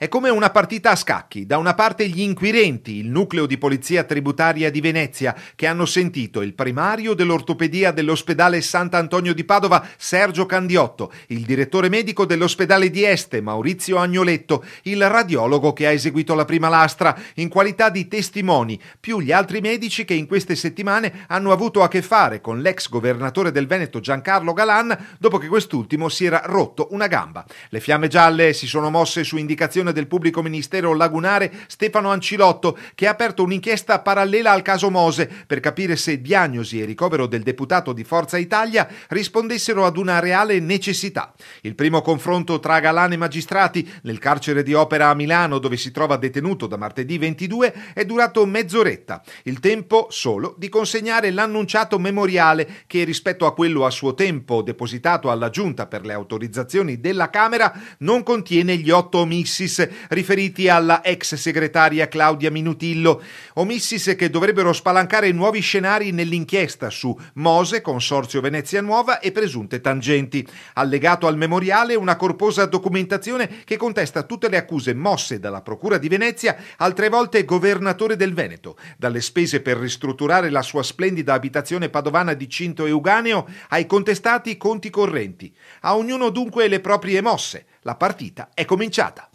È come una partita a scacchi. Da una parte gli inquirenti, il nucleo di polizia tributaria di Venezia, che hanno sentito il primario dell'ortopedia dell'ospedale Sant'Antonio di Padova, Sergio Candiotto, il direttore medico dell'ospedale di Este, Maurizio Agnoletto, il radiologo che ha eseguito la prima lastra, in qualità di testimoni, più gli altri medici che in queste settimane hanno avuto a che fare con l'ex governatore del Veneto Giancarlo Galan, dopo che quest'ultimo si era rotto una gamba. Le fiamme gialle si sono mosse su indicazione direzione del pubblico ministero lagunare Stefano Ancilotto, che ha aperto un'inchiesta parallela al caso Mose per capire se diagnosi e ricovero del deputato di Forza Italia rispondessero ad una reale necessità. Il primo confronto tra Galane e magistrati nel carcere di Opera a Milano, dove si trova detenuto da martedì 22, è durato mezz'oretta. Il tempo solo di consegnare l'annunciato memoriale che rispetto a quello a suo tempo depositato alla Giunta per le autorizzazioni della Camera non contiene gli otto missis riferiti alla ex segretaria Claudia Minutillo, omissis che dovrebbero spalancare nuovi scenari nell'inchiesta su Mose, Consorzio Venezia Nuova e presunte tangenti. Allegato al memoriale una corposa documentazione che contesta tutte le accuse mosse dalla Procura di Venezia al tre volte governatore del Veneto, dalle spese per ristrutturare la sua splendida abitazione padovana di Cinto Euganeo ai contestati conti correnti. A ognuno dunque le proprie mosse. La partita è cominciata.